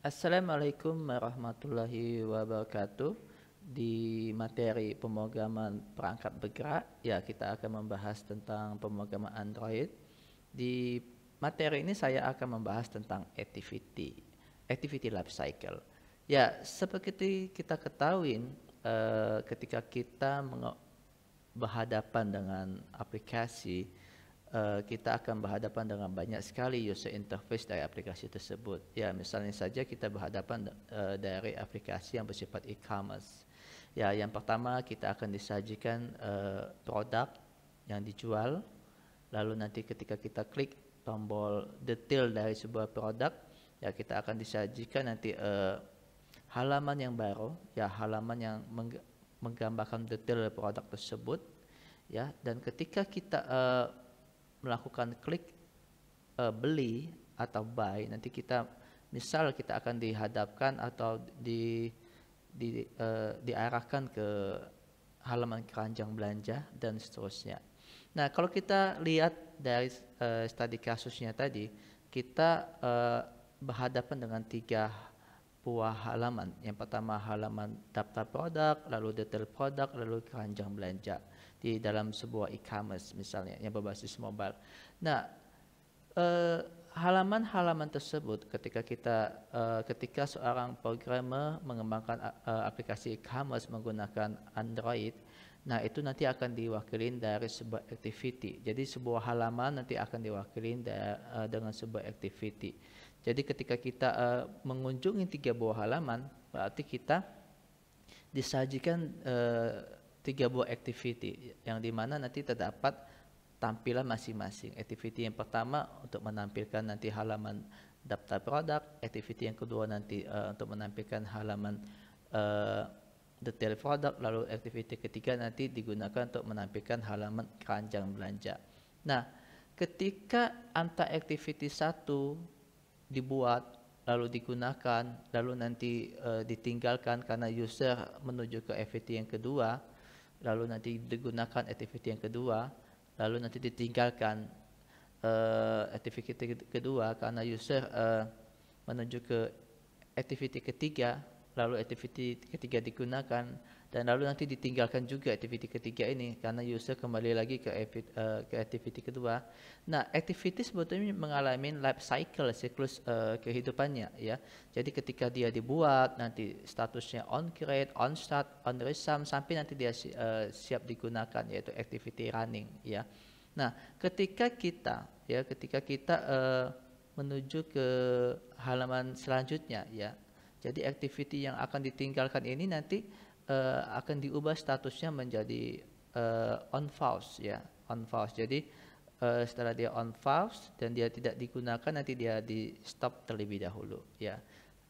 Assalamualaikum warahmatullahi wabarakatuh. Di materi pemrograman perangkat bergerak, ya kita akan membahas tentang pemrograman Android. Di materi ini saya akan membahas tentang activity, activity life cycle. Ya, seperti kita ketahui eh, ketika kita berhadapan dengan aplikasi uh, kita akan berhadapan dengan banyak sekali user interface dari aplikasi tersebut. Ya, misalnya saja kita berhadapan uh, dari aplikasi yang bersifat e-commerce. Ya, yang pertama kita akan disajikan uh, produk yang dijual, lalu nanti ketika kita klik tombol detail dari sebuah produk, ya kita akan disajikan nanti uh, halaman yang baru, ya halaman yang menggambarkan detail produk tersebut, ya. Dan ketika kita uh, melakukan klik uh, beli atau buy, nanti kita misal kita akan dihadapkan atau di di uh, diarahkan ke halaman keranjang belanja dan seterusnya. Nah, kalau kita lihat dari uh, studi kasusnya tadi, kita uh, berhadapan dengan tiga buah halaman. Yang pertama halaman daftar produk, lalu detail produk, lalu keranjang belanja di dalam sebuah e-commerce misalnya yang berbasis mobile. Nah, eh, halaman-halaman uh, tersebut ketika kita uh, ketika seorang programmer mengembangkan uh, aplikasi e-commerce menggunakan Android, nah itu nanti akan diwakilin dari sebuah activity. Jadi sebuah halaman nanti akan diwakilin da, uh, dengan sebuah activity. Jadi ketika kita uh, mengunjungi tiga buah halaman, berarti kita disajikan uh, tiga buah activity yang dimana nanti terdapat tampilan masing-masing. Activity yang pertama untuk menampilkan nanti halaman daftar produk, activity yang kedua nanti uh, untuk menampilkan halaman uh, detail produk, lalu activity ketiga nanti digunakan untuk menampilkan halaman keranjang belanja. Nah, ketika anta activity satu dibuat lalu digunakan, lalu nanti uh, ditinggalkan karena user menuju ke activity yang kedua, lalu nanti digunakan aktiviti yang kedua, lalu nanti ditinggalkan uh, aktiviti kedua karena user uh, menuju ke aktiviti ketiga lalu activity ketiga digunakan dan lalu nanti ditinggalkan juga activity ketiga ini karena user kembali lagi ke, eh, ke activity kedua. Nah, activity sebetulnya mengalami life cycle siklus uh, kehidupannya ya. Jadi ketika dia dibuat nanti statusnya on create, on start, on resume sampai nanti dia uh, siap digunakan yaitu activity running ya. Nah, ketika kita ya ketika kita uh, menuju ke halaman selanjutnya ya jadi activity yang akan ditinggalkan ini nanti uh, akan diubah statusnya menjadi uh, on false ya, on false. Jadi uh, setelah dia on false dan dia tidak digunakan nanti dia di stop terlebih dahulu ya.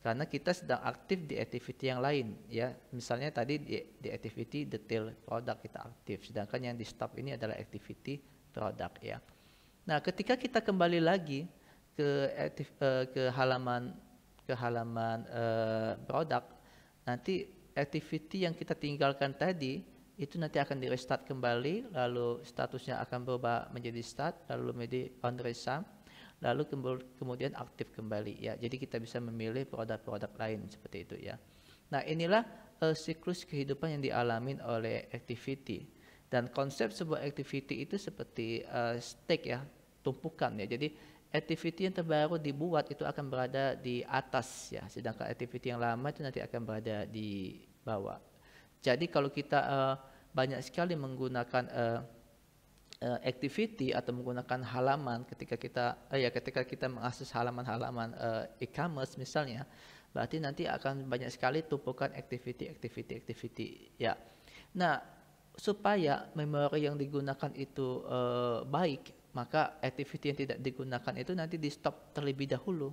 Karena kita sedang aktif di activity yang lain ya. Misalnya tadi di, di activity detail produk kita aktif, sedangkan yang di stop ini adalah activity produk ya. Nah, ketika kita kembali lagi ke aktif, uh, ke halaman ke halaman uh, eh, produk, nanti activity yang kita tinggalkan tadi itu nanti akan di restart kembali, lalu statusnya akan berubah menjadi start, lalu menjadi on resume lalu kemudian aktif kembali ya. Jadi kita bisa memilih produk-produk lain seperti itu ya. Nah inilah uh, siklus kehidupan yang dialami oleh activity dan konsep sebuah activity itu seperti uh, stake ya, tumpukan ya. Jadi activity yang terbaru dibuat itu akan berada di atas ya, sedangkan activity yang lama itu nanti akan berada di bawah. Jadi kalau kita uh, banyak sekali menggunakan uh, uh, activity atau menggunakan halaman ketika kita uh, ya ketika kita mengakses halaman-halaman uh, e-commerce misalnya, berarti nanti akan banyak sekali tumpukan activity activity activity ya. Nah, supaya memori yang digunakan itu uh, baik maka activity yang tidak digunakan itu nanti di stop terlebih dahulu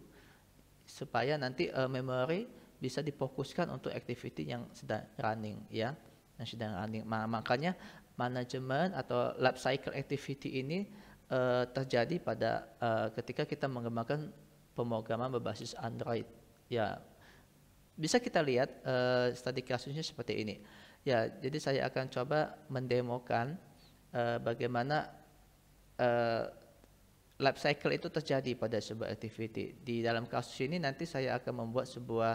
supaya nanti uh, e, memory bisa difokuskan untuk activity yang sedang running ya yang sedang running Ma makanya manajemen atau lab cycle activity ini uh, terjadi pada uh, ketika kita mengembangkan pemrograman berbasis Android ya bisa kita lihat uh, studi kasusnya seperti ini ya jadi saya akan coba mendemokan uh, bagaimana uh, life cycle itu terjadi pada sebuah activity. Di dalam kasus ini nanti saya akan membuat sebuah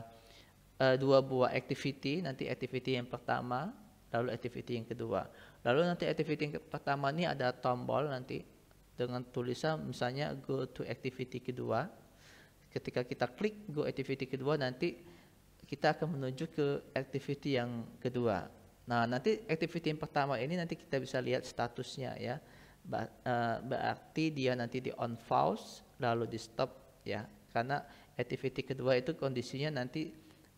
uh, dua buah activity, nanti activity yang pertama, lalu activity yang kedua. Lalu nanti activity yang pertama ini ada tombol nanti dengan tulisan misalnya go to activity kedua. Ketika kita klik go activity kedua nanti kita akan menuju ke activity yang kedua. Nah, nanti activity yang pertama ini nanti kita bisa lihat statusnya ya Eh, berarti dia nanti di on pause lalu di stop ya karena activity kedua itu kondisinya nanti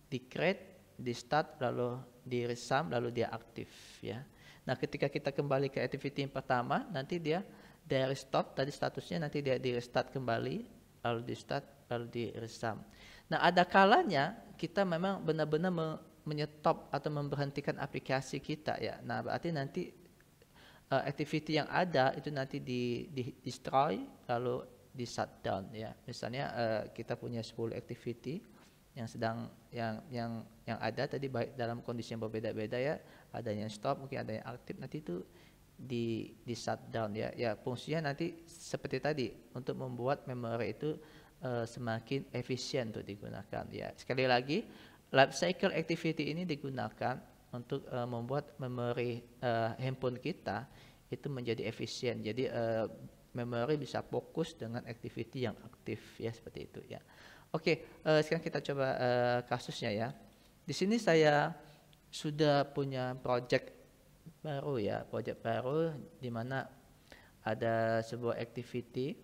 di create di start lalu di resume lalu dia aktif ya nah ketika kita kembali ke activity yang pertama nanti dia dari stop tadi statusnya nanti dia di restart kembali lalu di start lalu di resume nah ada kalanya kita memang benar-benar menyetop atau memberhentikan aplikasi kita ya nah berarti nanti uh, activity yang ada itu nanti di, di destroy lalu di shutdown ya. Misalnya uh, kita punya 10 activity yang sedang yang yang yang ada tadi baik dalam kondisi yang berbeda-beda ya. Ada yang stop, mungkin ada yang aktif nanti itu di di shutdown ya. Ya fungsinya nanti seperti tadi untuk membuat memori itu uh, semakin efisien untuk digunakan ya. Sekali lagi life cycle activity ini digunakan untuk uh, membuat memori uh, handphone kita itu menjadi efisien. Jadi uh, memori bisa fokus dengan activity yang aktif ya seperti itu ya. Oke, uh, sekarang kita coba uh, kasusnya ya. Di sini saya sudah punya project baru ya, project baru di mana ada sebuah activity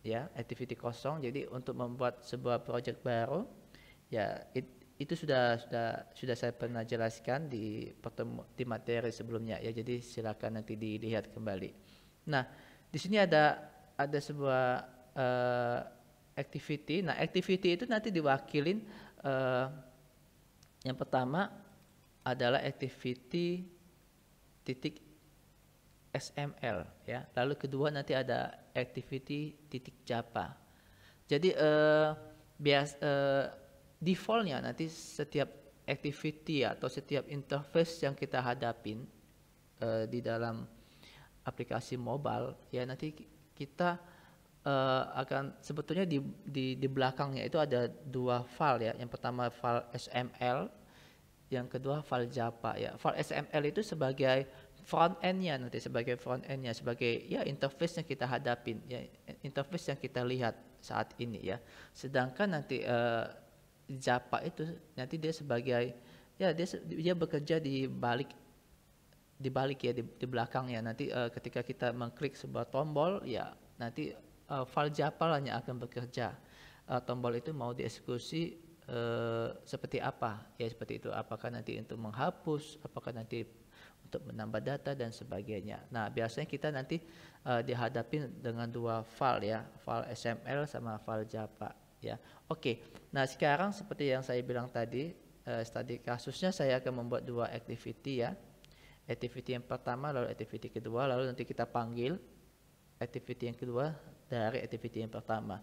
ya, activity kosong. Jadi untuk membuat sebuah project baru ya it, itu sudah sudah sudah saya pernah jelaskan di pertemu, di materi sebelumnya ya jadi silakan nanti dilihat kembali nah di sini ada ada sebuah uh, activity nah activity itu nanti diwakilin uh, yang pertama adalah activity titik SML ya lalu kedua nanti ada activity titik Java jadi uh, bias uh, defaultnya nanti setiap activity atau setiap interface yang kita hadapin uh, di dalam aplikasi mobile ya nanti kita uh, akan sebetulnya di, di di belakangnya itu ada dua file ya yang pertama file SML yang kedua file Java ya file SML itu sebagai front endnya nanti sebagai front endnya sebagai ya interface yang kita hadapin ya interface yang kita lihat saat ini ya sedangkan nanti uh, Japa itu nanti dia sebagai ya dia dia bekerja di balik di balik ya di, di belakang ya nanti uh, ketika kita mengklik sebuah tombol ya nanti uh, file Japa hanya akan bekerja uh, tombol itu mau dieksekusi uh, seperti apa ya seperti itu apakah nanti untuk menghapus apakah nanti untuk menambah data dan sebagainya. Nah, biasanya kita nanti uh, dihadapi dengan dua file ya, file SML sama file Java ya. Oke. Nah, sekarang seperti yang saya bilang tadi, uh, eh, studi kasusnya saya akan membuat dua activity ya. Activity yang pertama lalu activity kedua, lalu nanti kita panggil activity yang kedua dari activity yang pertama.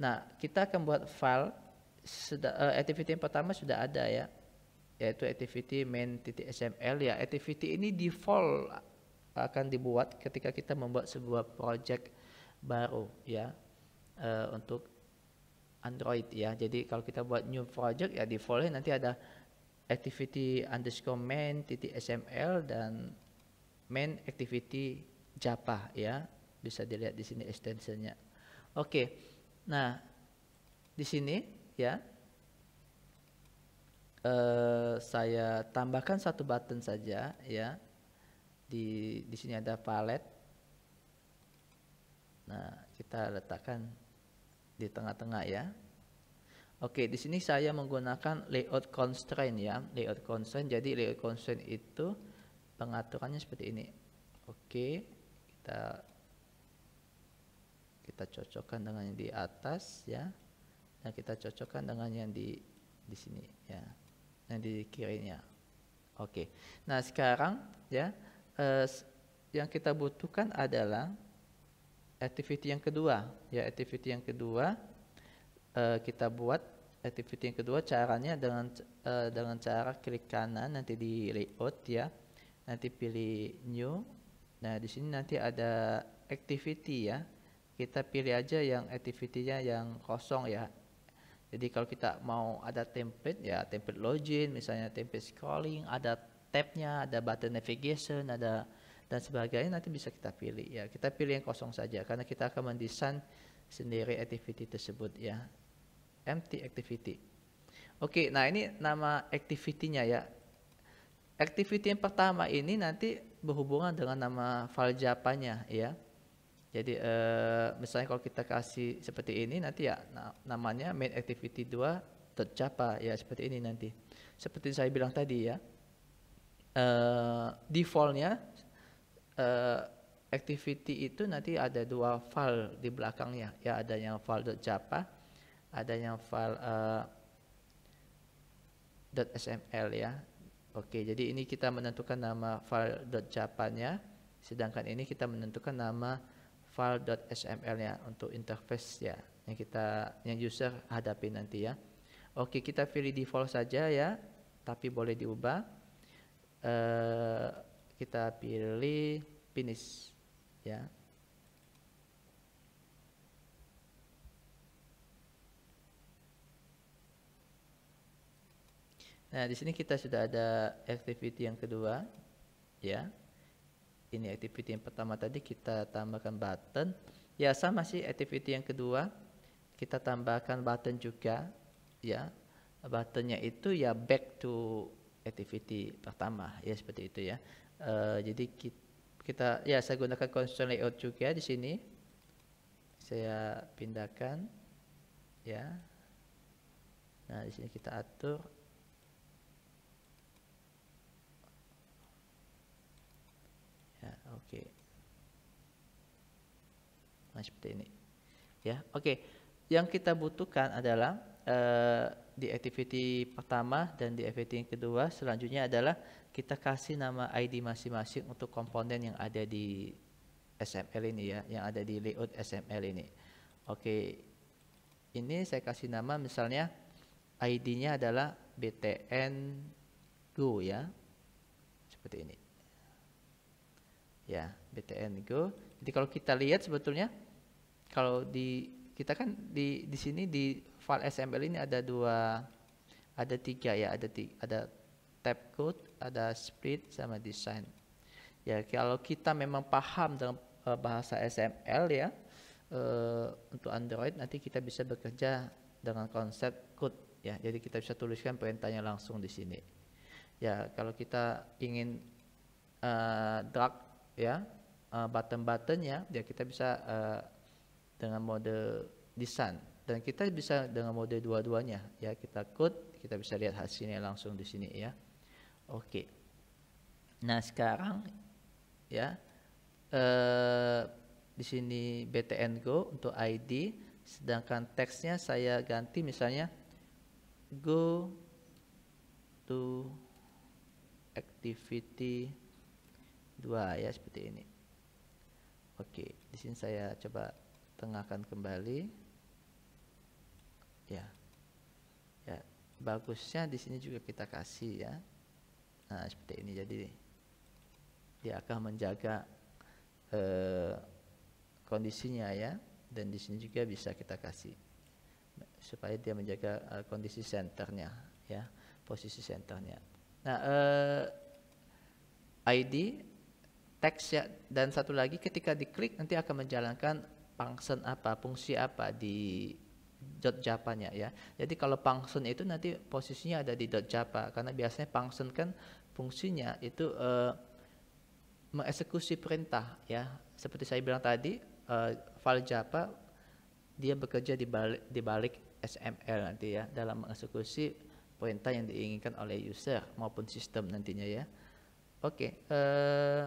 Nah, kita akan buat file sudah, uh, activity yang pertama sudah ada ya yaitu activity main titik SML ya activity ini default akan dibuat ketika kita membuat sebuah project baru ya uh, untuk Android ya. Jadi kalau kita buat new project ya defaultnya nanti ada activity underscore main titik sml dan main activity Java ya. Bisa dilihat di sini extensionnya. Oke, nah di sini ya Uh, saya tambahkan satu button saja ya di di sini ada palet nah kita letakkan di tengah-tengah ya. Oke, di sini saya menggunakan layout constraint ya. Layout constraint, jadi layout constraint itu pengaturannya seperti ini. Oke, kita kita cocokkan dengan yang di atas ya. nah kita cocokkan dengan yang di di sini ya. Yang di kirinya. Oke. Nah, sekarang ya eh, yang kita butuhkan adalah activity yang kedua ya activity yang kedua uh, kita buat activity yang kedua caranya dengan uh, dengan cara klik kanan nanti di layout ya nanti pilih new nah di sini nanti ada activity ya kita pilih aja yang activity-nya yang kosong ya jadi kalau kita mau ada template ya template login misalnya template scrolling ada tabnya ada button navigation ada dan sebagainya nanti bisa kita pilih ya kita pilih yang kosong saja karena kita akan mendesain sendiri activity tersebut ya empty activity oke nah ini nama activity-nya ya activity yang pertama ini nanti berhubungan dengan nama file japanya ya jadi eh, misalnya kalau kita kasih seperti ini nanti ya namanya main activity 2 tercapa ya seperti ini nanti. Seperti saya bilang tadi ya. Eh, defaultnya Eh, activity itu nanti ada dua file di belakangnya ya ada yang file .java ada yang file uh, eh, .sml ya oke jadi ini kita menentukan nama file .java nya sedangkan ini kita menentukan nama file .sml nya untuk interface ya yang kita yang user hadapi nanti ya oke kita pilih default saja ya tapi boleh diubah uh, kita pilih finish ya Nah, di sini kita sudah ada activity yang kedua, ya. Ini activity yang pertama tadi kita tambahkan button. Ya, sama sih activity yang kedua. Kita tambahkan button juga, ya. Buttonnya itu ya back to activity pertama, ya seperti itu ya. Eh, jadi kita, kita ya saya gunakan constraint layout juga di sini. Saya pindahkan ya. Nah, di sini kita atur Ya, oke. Okay. Nah, seperti ini. Ya, oke. Okay. Yang kita butuhkan adalah eh, di activity pertama dan di activity yang kedua selanjutnya adalah kita kasih nama ID masing-masing untuk komponen yang ada di SML ini ya, yang ada di layout SML ini. Oke, ini saya kasih nama misalnya ID-nya adalah BTN Go ya, seperti ini. Ya, BTN Go. Jadi kalau kita lihat sebetulnya kalau di kita kan di di sini di file SML ini ada dua ada tiga ya ada tiga, ada tab code ada split sama design. Ya kalau kita memang paham dalam uh, eh, bahasa SML ya uh, untuk Android nanti kita bisa bekerja dengan konsep code ya. Jadi kita bisa tuliskan perintahnya langsung di sini. Ya kalau kita ingin uh, drag ya uh, button-button ya, ya kita bisa uh, dengan mode desain dan kita bisa dengan mode dua-duanya ya kita code kita bisa lihat hasilnya langsung di sini ya. Oke. Nah sekarang ya eh, di sini btn go untuk id, sedangkan teksnya saya ganti misalnya go to activity 2 ya seperti ini. Oke, di sini saya coba tengahkan kembali. Ya. Ya, bagusnya di sini juga kita kasih ya. Nah, seperti ini. Jadi dia akan menjaga eh, kondisinya ya. Dan di sini juga bisa kita kasih supaya dia menjaga eh, kondisi senternya ya, posisi senternya. Nah, eh, ID teks ya dan satu lagi ketika diklik nanti akan menjalankan function apa, fungsi apa di dot japanya ya. Jadi kalau function itu nanti posisinya ada di dot japa karena biasanya function kan fungsinya itu uh, mengeksekusi perintah ya. Seperti saya bilang tadi, uh, file Java dia bekerja di balik, di balik SML nanti ya dalam mengeksekusi perintah yang diinginkan oleh user maupun sistem nantinya ya. Oke, okay, uh, eh,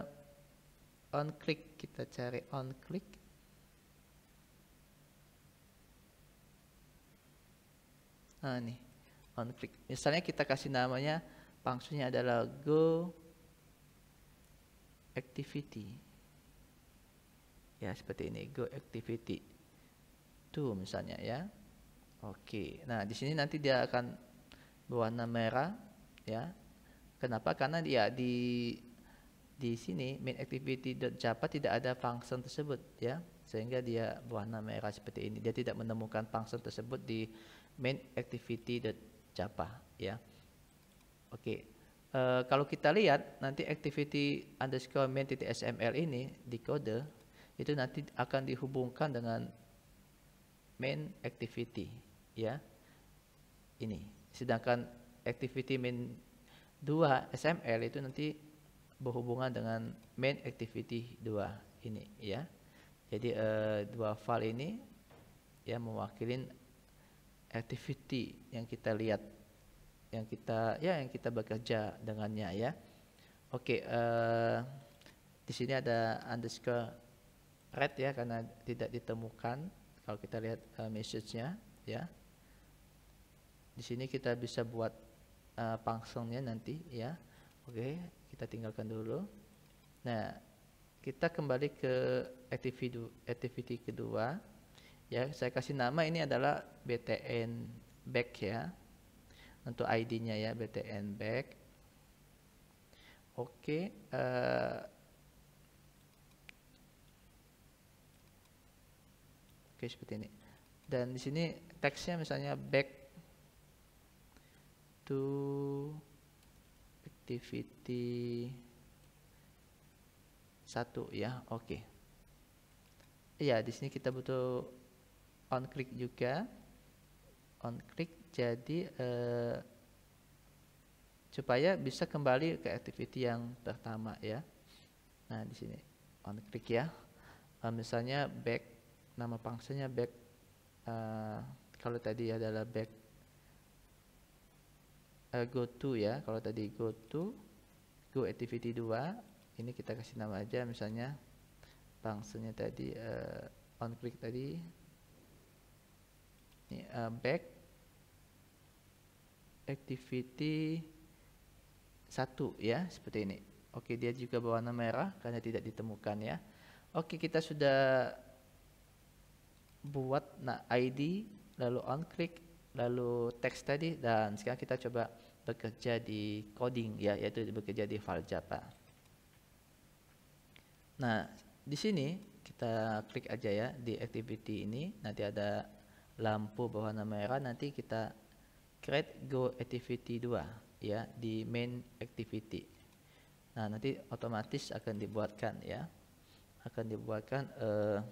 on click kita cari on click. Nah nih, on click. Misalnya kita kasih namanya Fungsinya adalah go activity. Ya, seperti ini go activity. Tuh misalnya ya. Oke. Nah, di sini nanti dia akan berwarna merah ya. Kenapa? Karena dia di di sini main activity Java tidak ada function tersebut ya. Sehingga dia berwarna merah seperti ini. Dia tidak menemukan function tersebut di main activity Java ya. Oke, uh, kalau kita lihat nanti activity underscore main titik sml ini di kode itu nanti akan dihubungkan dengan main activity ya ini sedangkan activity main 2 sml itu nanti berhubungan dengan main activity 2 ini ya jadi uh, dua file ini ya mewakilin activity yang kita lihat yang kita ya yang kita bekerja dengannya ya. Oke, okay, uh, eh, di sini ada underscore red ya karena tidak ditemukan kalau kita lihat uh, message-nya ya. Di sini kita bisa buat uh, eh, pangsongnya nanti ya. Oke, okay, kita tinggalkan dulu. Nah, kita kembali ke activity activity kedua. Ya, saya kasih nama ini adalah BTN back ya untuk ID-nya ya BTN back. Oke, okay, uh, eh, oke okay, seperti ini. Dan di sini teksnya misalnya back to activity satu ya, oke. Okay. Iya, di sini kita butuh on click juga, on click jadi eh, supaya bisa kembali ke activity yang pertama ya nah di sini on click ya eh, misalnya back nama pangsanya back eh, kalau tadi adalah back eh, go to ya kalau tadi go to go activity 2 ini kita kasih nama aja misalnya pangsanya tadi eh, on click tadi ini, uh, back activity satu ya, seperti ini. Oke, dia juga berwarna merah karena tidak ditemukan ya. Oke, kita sudah buat nah ID, lalu on click, lalu text tadi dan sekarang kita coba bekerja di coding ya, yaitu bekerja di file Java. Nah, di sini kita klik aja ya di activity ini, nanti ada lampu berwarna merah, nanti kita create go activity 2 ya di main activity nah nanti otomatis akan dibuatkan ya akan dibuatkan uh,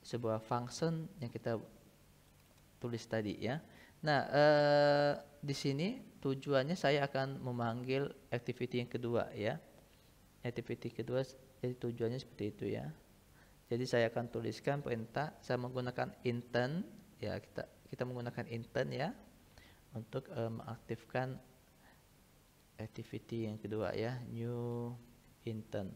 sebuah function yang kita tulis tadi ya nah uh, di sini tujuannya saya akan memanggil activity yang kedua ya activity kedua jadi tujuannya seperti itu ya jadi saya akan tuliskan perintah saya menggunakan intent ya kita kita menggunakan intern ya untuk uh, mengaktifkan activity yang kedua ya new intern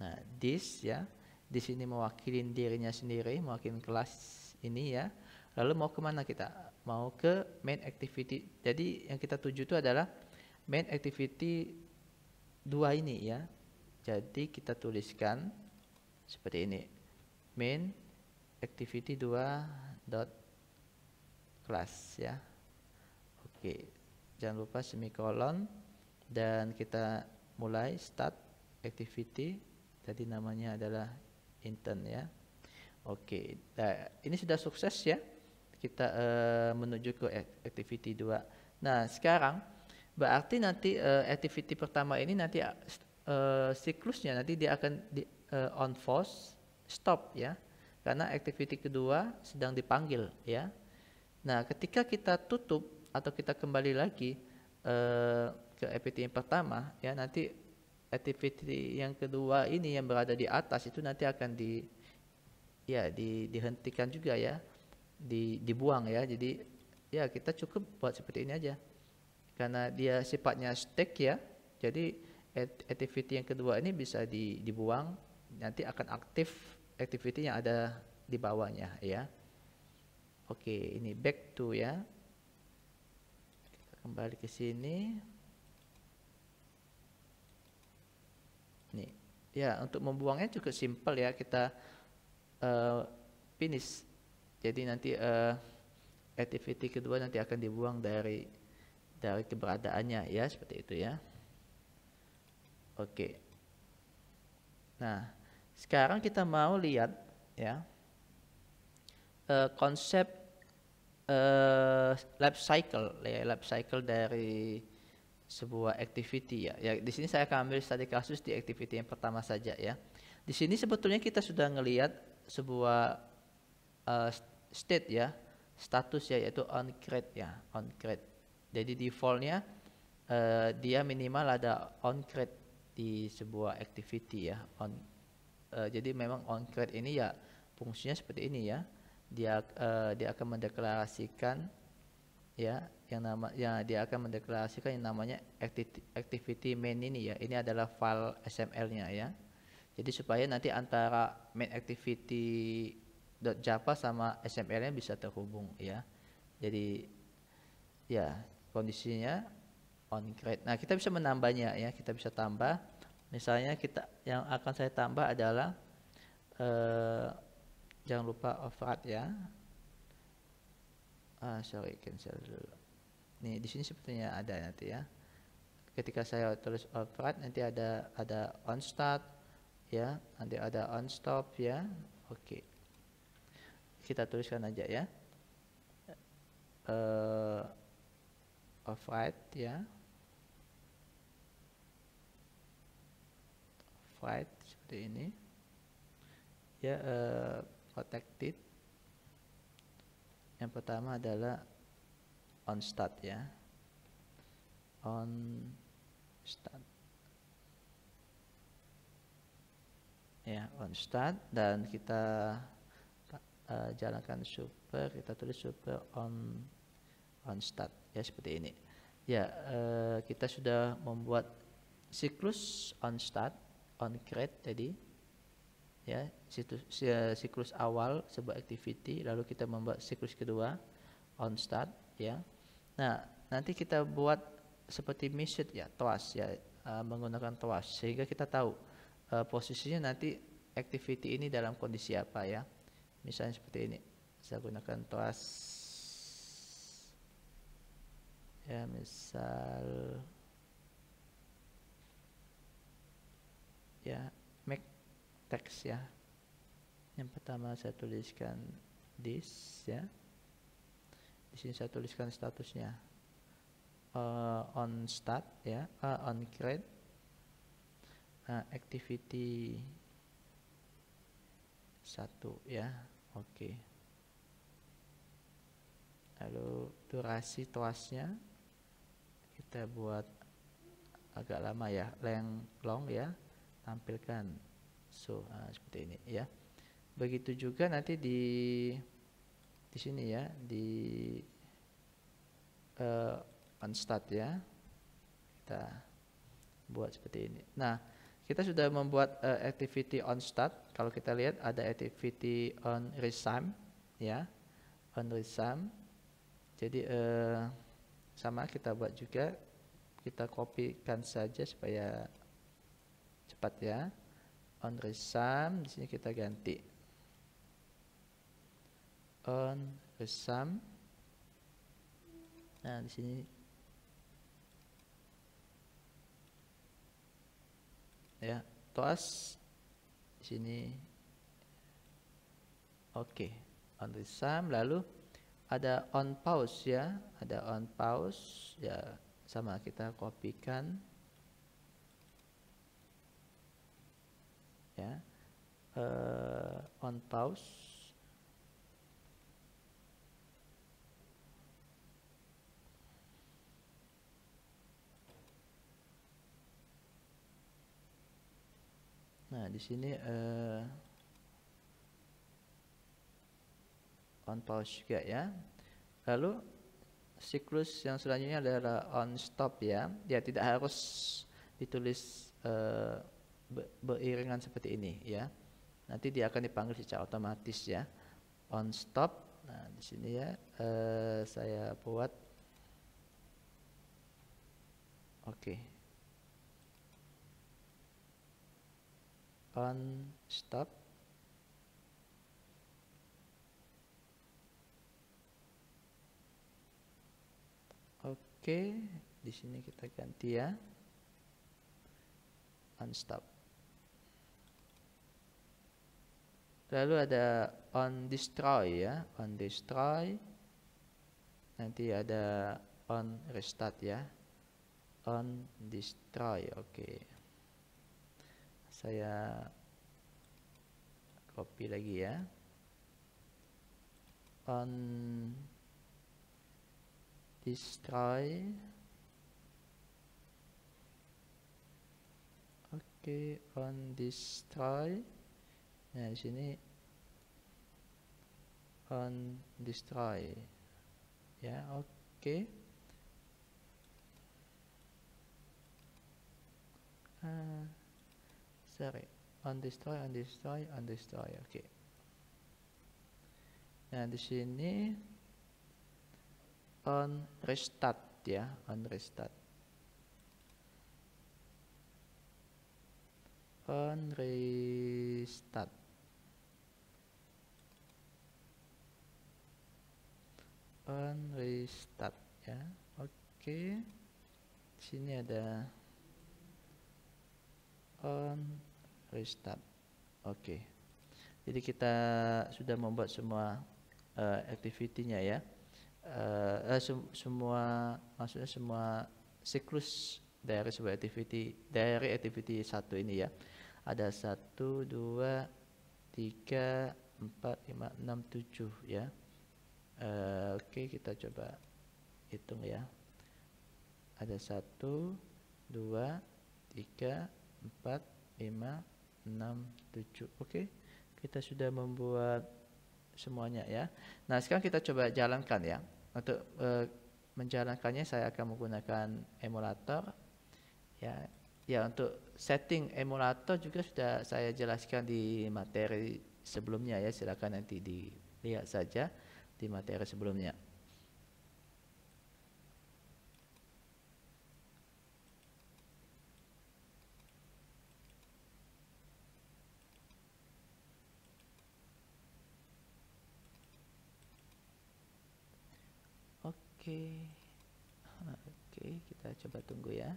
nah this ya di sini mewakili dirinya sendiri mewakili kelas ini ya lalu mau kemana kita mau ke main activity jadi yang kita tuju itu adalah main activity dua ini ya jadi kita tuliskan seperti ini main activity 2 dot class ya oke jangan lupa semicolon dan kita mulai start activity tadi namanya adalah intern ya oke nah, ini sudah sukses ya kita uh, menuju ke activity 2 nah sekarang berarti nanti uh, activity pertama ini nanti uh, siklusnya nanti dia akan di, uh, on force stop ya karena activity kedua sedang dipanggil ya. Nah, ketika kita tutup atau kita kembali lagi eh, ke activity yang pertama ya nanti activity yang kedua ini yang berada di atas itu nanti akan di ya di, dihentikan juga ya di, dibuang ya jadi ya kita cukup buat seperti ini aja karena dia sifatnya stack ya jadi activity yang kedua ini bisa di, dibuang nanti akan aktif activity yang ada di bawahnya ya. Oke, ini back to ya. Kita kembali ke sini. Nih. Ya, untuk membuangnya cukup simple ya. Kita uh, finish. Jadi nanti uh, activity kedua nanti akan dibuang dari dari keberadaannya ya, seperti itu ya. Oke. Nah, sekarang kita mau lihat ya uh, konsep uh, life cycle ya life cycle dari sebuah activity ya. Ya di sini saya akan ambil studi kasus di activity yang pertama saja ya. Di sini sebetulnya kita sudah ngelihat sebuah uh, state ya, status ya yaitu on create ya, on create Jadi defaultnya uh, dia minimal ada on create di sebuah activity ya, on uh, jadi memang onkret ini ya fungsinya seperti ini ya dia uh, dia akan mendeklarasikan ya yang nama ya dia akan mendeklarasikan yang namanya activity, activity main ini ya ini adalah file SML-nya ya jadi supaya nanti antara main activity .java sama SML-nya bisa terhubung ya jadi ya kondisinya on create nah kita bisa menambahnya ya kita bisa tambah misalnya kita yang akan saya tambah adalah eh, jangan lupa offcut ya ah, sorry cancel dulu nih di sini sepertinya ada nanti ya ketika saya tulis offcut nanti ada ada on start ya nanti ada on stop ya oke okay. kita tuliskan aja ya uh, eh, override ya white seperti ini ya uh, protected yang pertama adalah on start ya on start ya on start dan kita uh, jalankan super kita tulis super on on start ya seperti ini ya uh, kita sudah membuat siklus on start on create tadi ya situs, siklus awal sebuah activity lalu kita membuat siklus kedua on start ya nah nanti kita buat seperti mission ya toas ya eh, menggunakan toas sehingga kita tahu uh, posisinya nanti activity ini dalam kondisi apa ya misalnya seperti ini saya gunakan toas ya misal ya make text ya yang pertama saya tuliskan this ya di sini saya tuliskan statusnya uh, on start ya uh, on create uh, activity satu ya oke okay. lalu durasi tuasnya kita buat agak lama ya length long ya tampilkan so uh, seperti ini ya begitu juga nanti di di sini ya di uh, on start ya kita buat seperti ini nah kita sudah membuat uh, activity on start kalau kita lihat ada activity on resume ya on resume jadi uh, sama kita buat juga kita kopikan saja supaya cepat ya on resam di sini kita ganti on resam nah di sini ya toas di sini oke okay. on resam lalu ada on pause ya ada on pause ya sama kita kopikan ya uh, on pause Nah, di sini uh, on pause juga ya. Lalu siklus yang selanjutnya adalah on stop ya. Ya tidak harus ditulis uh, beriringan seperti ini ya. Nanti dia akan dipanggil secara otomatis ya. On stop. Nah, di sini ya eh, saya buat Oke. Okay. On stop. Oke, okay. di sini kita ganti ya. On stop. lalu ada on destroy ya on destroy nanti ada on restart ya on destroy oke okay. saya copy lagi ya on destroy oke okay, on destroy Nah, di sini on destroy. Ya, oke. Okay. Uh, sorry, on destroy, on destroy, on destroy. Oke. Okay. Nah, di sini on restart ya, on restart. On restart. on restart ya oke okay. sini ada on restart oke okay. jadi kita sudah membuat semua uh, activity-nya ya uh, sem semua maksudnya semua siklus dari sebuah activity dari activity satu ini ya ada satu dua tiga empat lima enam tujuh ya Eh, oke, okay, kita coba hitung ya. Ada 1, 2, 3, 4, 5, 6, 7. Oke, okay. kita sudah membuat semuanya ya. Nah, sekarang kita coba jalankan ya. Untuk uh, menjalankannya saya akan menggunakan emulator ya. Ya, untuk setting emulator juga sudah saya jelaskan di materi sebelumnya ya. Silakan nanti dilihat saja di materi sebelumnya. Oke. Oke, kita coba tunggu ya.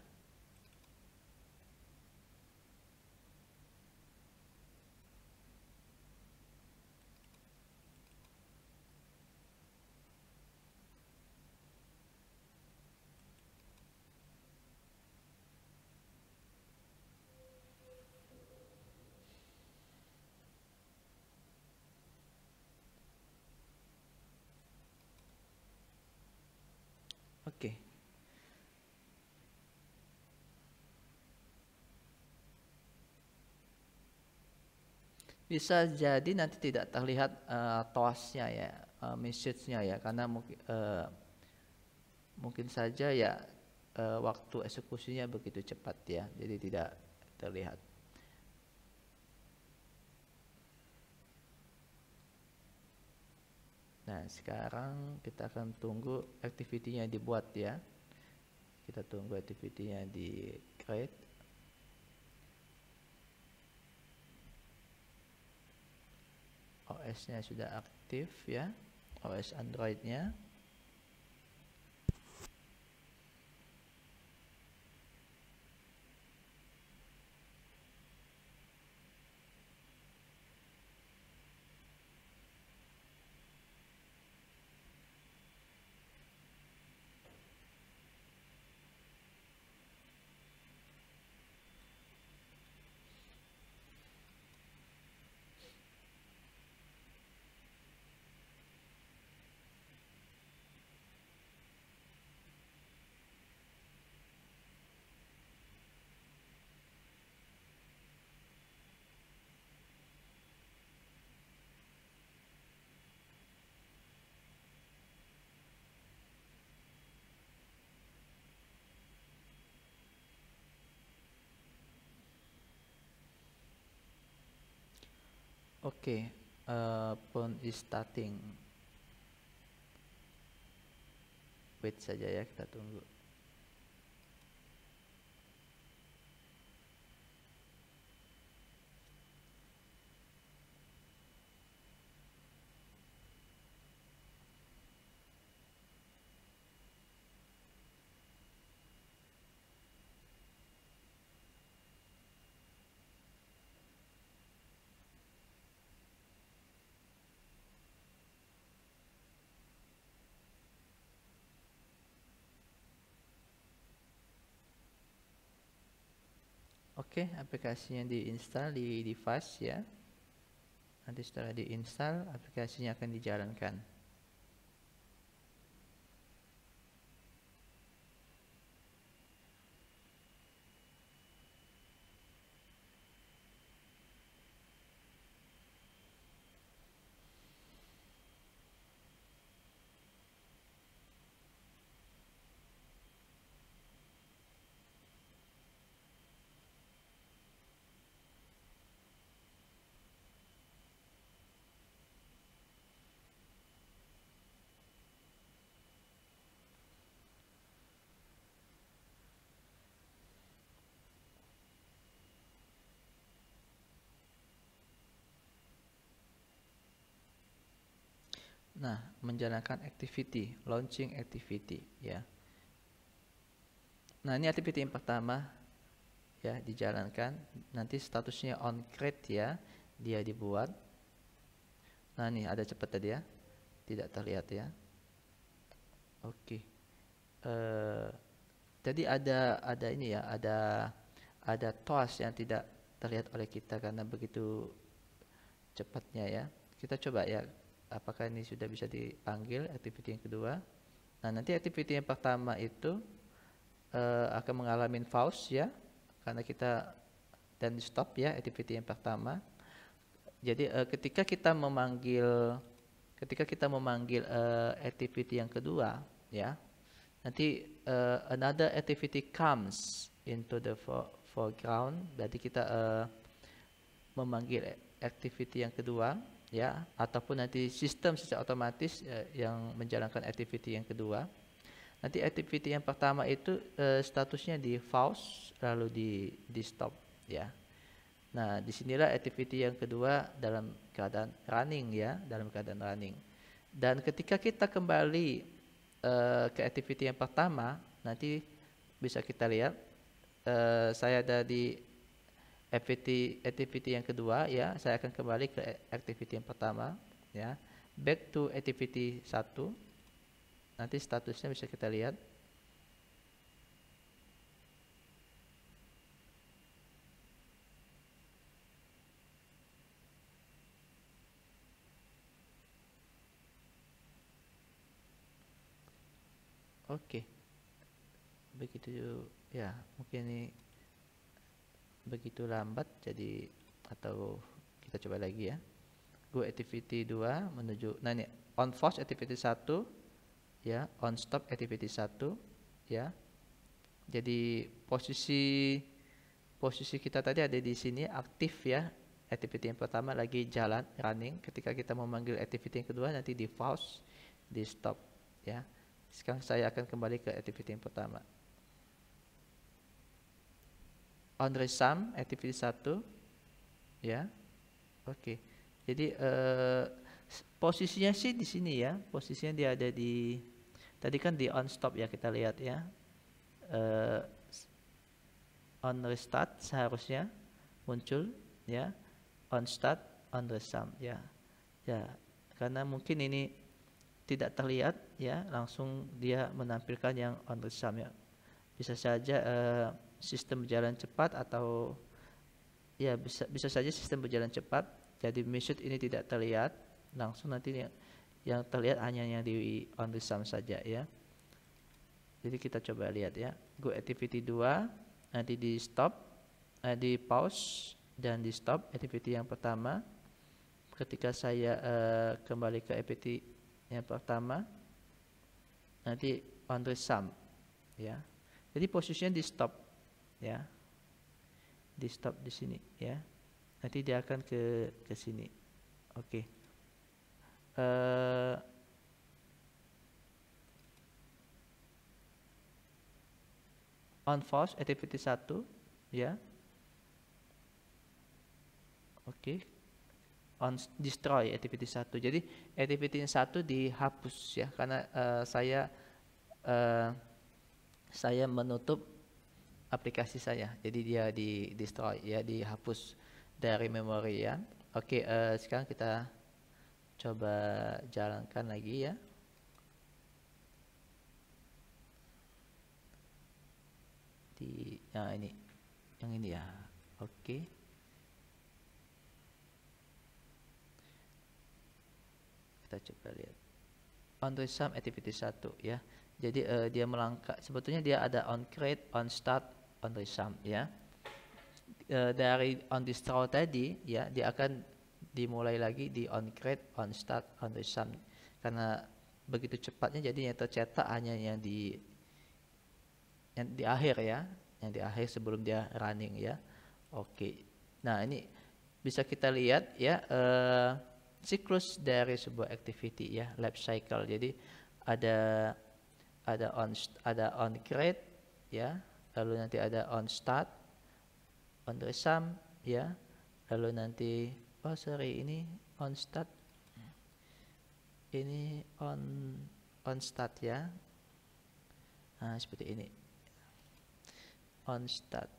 bisa jadi nanti tidak terlihat uh, toasnya ya, uh, message-nya ya, karena mungkin uh, eh, mungkin saja ya uh, waktu eksekusinya begitu cepat ya, jadi tidak terlihat. Nah, sekarang kita akan tunggu activity-nya dibuat ya. Kita tunggu activity-nya di create. OS-nya sudah aktif ya, OS Android-nya. Okay, uh, eh, phone is starting. Wait saja ya, kita tunggu. Oke, okay, aplikasinya diinstal di device ya. Nanti setelah diinstal, aplikasinya akan dijalankan. Nah, menjalankan activity, launching activity ya. Nah, ini activity yang pertama ya dijalankan. Nanti statusnya on create ya, dia dibuat. Nah, ini ada cepat tadi ya. Tidak terlihat ya. Oke. Okay. Uh, eh, jadi ada ada ini ya, ada ada toas yang tidak terlihat oleh kita karena begitu cepatnya ya. Kita coba ya apakah ini sudah bisa dipanggil activity yang kedua. Nah, nanti activity yang pertama itu uh, akan mengalami pause ya, karena kita dan stop ya activity yang pertama. Jadi uh, ketika kita memanggil ketika kita memanggil uh, activity yang kedua ya, nanti uh, another activity comes into the foreground. Berarti kita uh, memanggil activity yang kedua ya ataupun nanti sistem secara otomatis ya, yang menjalankan activity yang kedua nanti activity yang pertama itu uh, statusnya di false lalu di di stop ya nah disinilah activity yang kedua dalam keadaan running ya dalam keadaan running dan ketika kita kembali uh, ke activity yang pertama nanti bisa kita lihat uh, saya ada di activity activity yang kedua ya saya akan kembali ke activity yang pertama ya back to activity 1 nanti statusnya bisa kita lihat Oke. Okay. Begitu ya, mungkin ini begitu lambat jadi atau kita coba lagi ya go activity 2 menuju nah ini on force activity 1 ya on stop activity 1 ya jadi posisi posisi kita tadi ada di sini aktif ya activity yang pertama lagi jalan running ketika kita memanggil activity yang kedua nanti di pause di stop ya sekarang saya akan kembali ke activity yang pertama On resum activity 1. Ya. Oke. Okay. Jadi uh, posisinya sih di sini ya. Posisinya dia ada di tadi kan di on stop ya kita lihat ya. Uh, on restart seharusnya muncul ya. On start on resum ya. Ya, karena mungkin ini tidak terlihat ya, langsung dia menampilkan yang on resum ya. Bisa saja uh, sistem berjalan cepat atau ya bisa bisa saja sistem berjalan cepat jadi misut ini tidak terlihat langsung nanti yang, yang terlihat hanya yang di on the sum saja ya jadi kita coba lihat ya go activity 2 nanti di stop eh, di pause dan di stop activity yang pertama ketika saya eh, kembali ke activity yang pertama nanti on the sum ya jadi posisinya di stop ya di stop di sini ya nanti dia akan ke ke sini oke okay. uh, eh, on false activity 1 ya oke okay. on destroy activity 1 jadi activity 1 dihapus ya karena uh, saya uh, saya menutup aplikasi saya. Jadi dia di destroy ya, dihapus dari memori ya. Oke, uh, sekarang kita coba jalankan lagi ya. Di yang nah, ini. Yang ini ya. Oke. Kita coba lihat. Untuk sum activity satu, ya. Jadi uh, dia melangkah sebetulnya dia ada on create, on start, on resume. ya. Uh, dari on destroy tadi ya dia akan dimulai lagi di on create, on start, on resume. karena begitu cepatnya jadi yang tercetak hanya yang di yang di akhir ya yang di akhir sebelum dia running ya oke nah ini bisa kita lihat ya eh, siklus dari sebuah activity ya life cycle jadi ada ada on ada on create ya lalu nanti ada on start on resum ya lalu nanti oh sorry ini on start ini on on start ya nah, seperti ini on start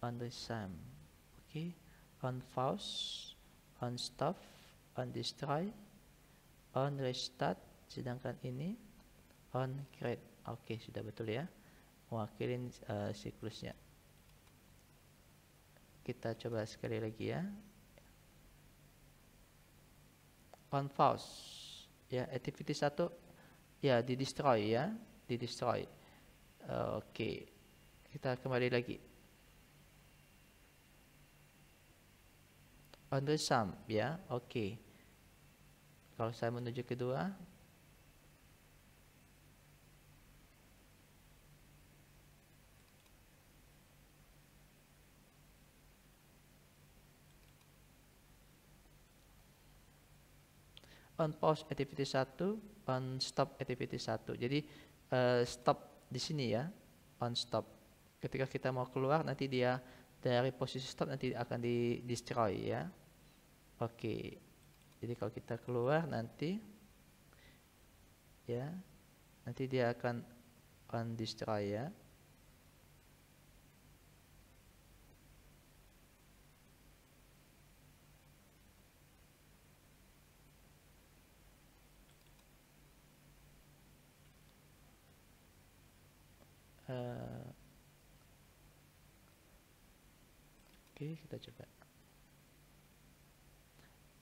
on resum oke okay. on pause on stop on destroy on restart sedangkan ini on create oke okay, sudah betul ya mewakilin uh, eh, siklusnya kita coba sekali lagi ya on pause ya activity satu ya di destroy ya di destroy uh, oke okay. kita kembali lagi on the sum ya oke okay. kalau saya menuju kedua on pause activity 1, on stop activity 1. Jadi uh, eh, stop di sini ya, on stop. Ketika kita mau keluar nanti dia dari posisi stop nanti akan di destroy ya. Oke. Okay. Jadi kalau kita keluar nanti ya nanti dia akan on destroy ya. Oke, kita coba.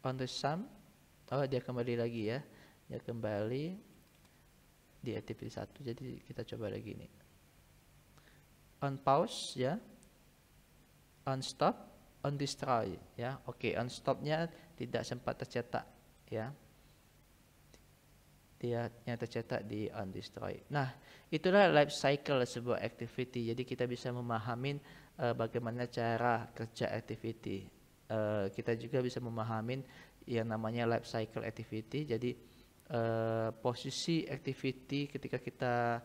On the sum. Oh, dia kembali lagi ya. Dia kembali di activity 1. Jadi kita coba lagi nih. On pause ya. On stop, on destroy ya. Oke, on stopnya tidak sempat tercetak ya dia yang tercetak di on destroy. Nah, itulah life cycle sebuah activity. Jadi kita bisa memahamin uh, bagaimana cara kerja activity. Uh, kita juga bisa memahami yang namanya life cycle activity. Jadi uh, posisi activity ketika kita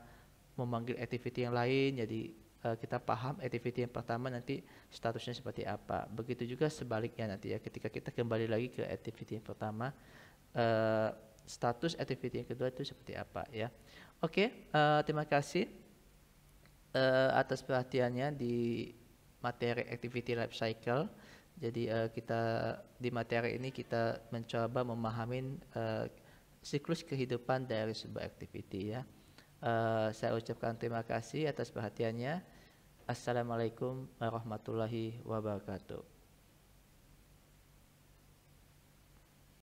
memanggil activity yang lain, jadi uh, kita paham activity yang pertama nanti statusnya seperti apa. Begitu juga sebaliknya nanti ya, ketika kita kembali lagi ke activity yang pertama, uh, status activity yang kedua itu seperti apa ya. Oke, okay, uh, terima kasih uh, atas perhatiannya di materi activity life cycle. Jadi uh, kita di materi ini kita mencoba memahami uh, siklus kehidupan dari sebuah activity ya. Uh, saya ucapkan terima kasih atas perhatiannya. Assalamualaikum warahmatullahi wabarakatuh.